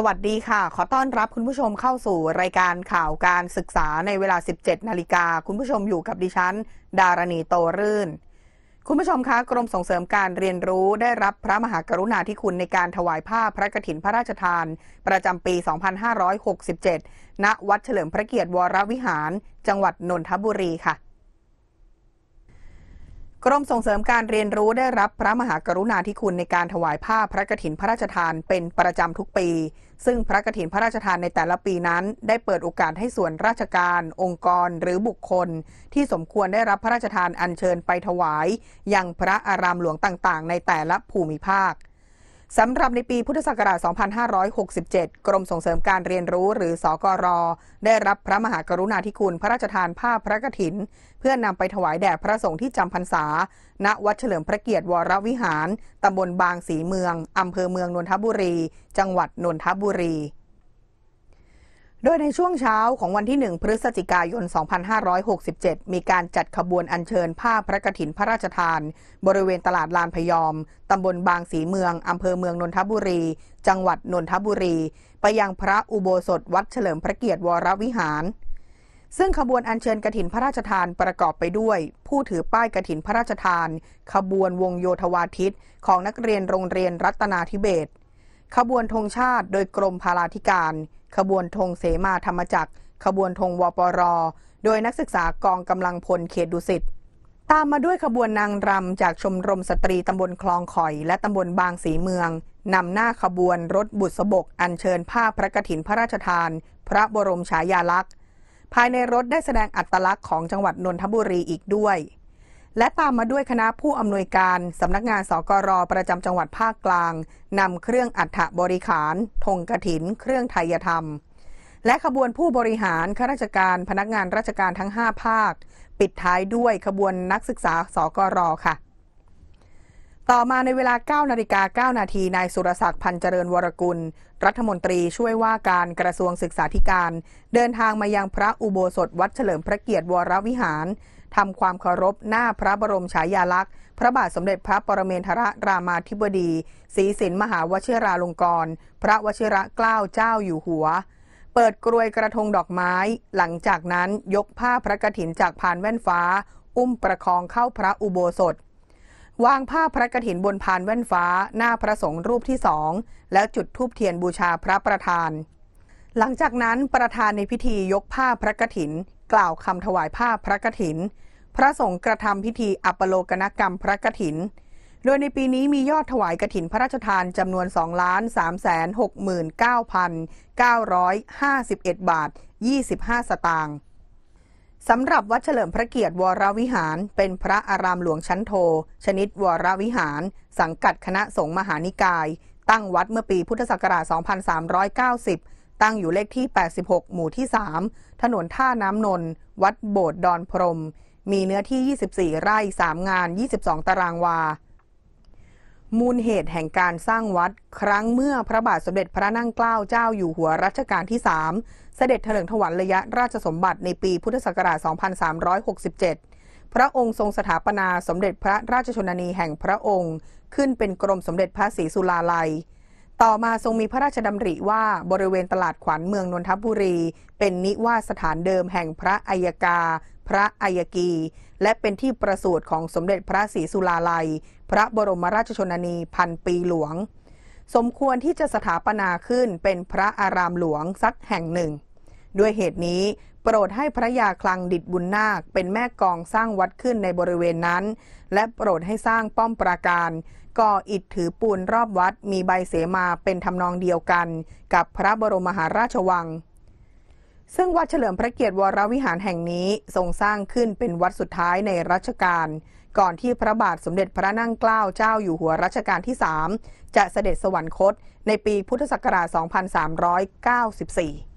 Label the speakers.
Speaker 1: สวัสดีค่ะ ขอต้อนรับคุณผู้ชมเข้าสู่รายการข่าวการศึกษาในเวลา 17 นาฬิกาคุณผู้ชมอยู่กับดิฉัน ดารณีโตรื่น คุณผู้ชมคะกรมส่งเสริมการเรียนรู้ได้รับพระมหากรุณาธิคุณในการถวายผ้าพระกฐินพระราชทานประจำปี 2567 ณ วัดเฉลิมพระเกียรติวรวิหาร จังหวัดนนทบุรีค่ะกรมส่งเสริมการเรียนรู้ได้รับพระมหากรุณาธิคุณในการถวายผ้าพระกฐินพระราชทานเป็นประจำทุกปี ซึ่งพระกฐินพระราชทานในแต่ละปีนั้น ได้เปิดโอกาสให้ส่วนราชการ องค์กรหรือบุคคล ที่สมควรได้รับพระราชทานอัญเชิญไปถวายยังพระอารามหลวงต่างๆ ในแต่ละภูมิภาคสำหรับในปีพุทธศักราช 2567 กรมส่งเสริมการเรียนรู้หรือสอกร ได้รับพระมหากรุณาธิคุณพระราชทานผ้าพระกฐิน เพื่อนนำไปถวายแด่พระสงฆ์ที่จำพรรษา ณวัดเฉลิมพระเกียรติวรวิหารตำบลบางสีเมืองอำเภอเมืองนนทบุรี จังหวัดนนทบุรีโดยในช่วงเช้าของวันที่ 1พฤศจิกายน 2567 มีการจัดขบวนอัญเชิญผ้าพระกฐินพระราชทาน บริเวณตลาดลานพยอม ตำบลบางสีเมือง อำเภอเมืองนนทบุรี จังหวัดนนทบุรี ไปยังพระอุโบสถวัดเฉลิมพระเกียรติวรวิหาร ซึ่งขบวนอัญเชิญกฐินพระราชทานประกอบไปด้วย ผู้ถือป้ายกฐินพระราชทาน ขบวนวงโยธวาทิตของนักเรียนโรงเรียนรัตนาธิเบศขบวนธงชาติโดยกรมพาราธิการขบวนธงเสมาธรรมจักร ขบวนธงวปร โดยนักศึกษากองกำลังพลเขตดุสิตตามมาด้วยขบวนนางรำจากชมรมสตรีตำบลคลองข่อย และตำบลบางสีเมืองนำหน้าขบวนรถบุษบก อัญเชิญผ้าพระกฐินพระราชทาน พระบรมฉายาลักษณ์ภายในรถได้แสดงอัตลักษณ์ของจังหวัดนนทบุรีอีกด้วยและตามมาด้วยคณะผู้อำนวยการสำนักงาน สกรประจำจังหวัดภาคกลางนำเครื่องอัฐบริขารธงกระถิน เครื่องไทยธรรม และขบวนผู้บริหารข้าราชการพนักงานราชการทั้ง 5 ภาค ปิดท้ายด้วยขบวนนักศึกษา สกรค่ะ ต่อมาในเวลา9นาฬิกา9นาทีนายสุรศักดิ์พันเจริญวรกุล รัฐมนตรีช่วยว่าการกระทรวงศึกษาธิการ เดินทางมายังพระอุโบสถวัดเฉลิมพระเกียรติวรวิหารทำความเคารพหน้าพระบรมฉายาลักษณ์ พระบาทสมเด็จพระปรเมนทรรามาธิบดีศรีสินมหาวชิราลงกรณ์พระวชิระเกล้าเจ้าอยู่หัว เปิดกรวยกระทงดอกไม้ หลังจากนั้นยกผ้าพระกฐินจากพานแว่นฟ้า อุ้มประคองเข้าพระอุโบสถ วางผ้าพระกฐินบนพานแว่นฟ้าหน้าพระสงฆ์รูปที่สองแล้วจุดธูปเทียนบูชาพระประธาน หลังจากนั้นประธานในพิธียกผ้าพระกฐินกล่าวคำถวายผ้าพระกฐิน พระสงฆ์กระทำพิธีอัปโลกนกรรมพระกฐิน โดยในปีนี้มียอดถวายกฐินพระราชทานจำนวน2ล้าน3แสน6 9 9 5 1 บาท 25 สตางค์สำหรับวัดเฉลิมพระเกียรติวรวิหาร เป็นพระอารามหลวงชั้นโท ชนิดวรวิหาร สังกัดคณะสงฆ์มหานิกาย ตั้งวัดเมื่อปีพุทธศักราช 2390ตั้งอยู่เลขที่ 86 หมู่ที่ 3 ถนนท่าน้ำนน วัดโบสถ์ดอนพรม มีเนื้อที่ 24 ไร่ 3 งาน 22 ตารางวา มูลเหตุแห่งการสร้างวัด ครั้งเมื่อพระบาทสมเด็จพระนั่งเกล้าเจ้าอยู่หัวรัชกาลที่ 3 เสด็จถลิงถวัลระยะราชสมบัติ ในปีพุทธศักราช 2367 พระองค์ทรงสถาปนาสมเด็จพระราชชนนีแห่งพระองค์ ขึ้นเป็นกรมสมเด็จพระศรีสุลาลัยต่อมาทรงมีพระราชดำริว่าบริเวณตลาดขวัญเมืองนนทบุรี เป็นนิวาสถานเดิมแห่งพระอัยกา พระอัยกี และเป็นที่ประสูติของสมเด็จพระศรีสุลาลัย พระบรมราชชนนีพันปีหลวง สมควรที่จะสถาปนาขึ้นเป็นพระอารามหลวง สักแห่งหนึ่งด้วยเหตุนี้ โปรดให้พระยาคลังดิดบุญนาคเป็นแม่กองสร้างวัดขึ้นในบริเวณนั้น และโปรดให้สร้างป้อมปราการก่ออิฐถือปูนรอบวัดมีใบเสมาเป็นทำนองเดียวกัน กับพระบรมมหาราชวัง ซึ่งวัดเฉลิมพระเกียรติวรวิหารแห่งนี้ทรงสร้างขึ้นเป็นวัดสุดท้ายในรัชกาลก่อนที่พระบาทสมเด็จพระนั่งเกล้าเจ้าอยู่หัวรัชกาลที่3จะเสด็จสวรรคตในปีพุทธศักราช 2394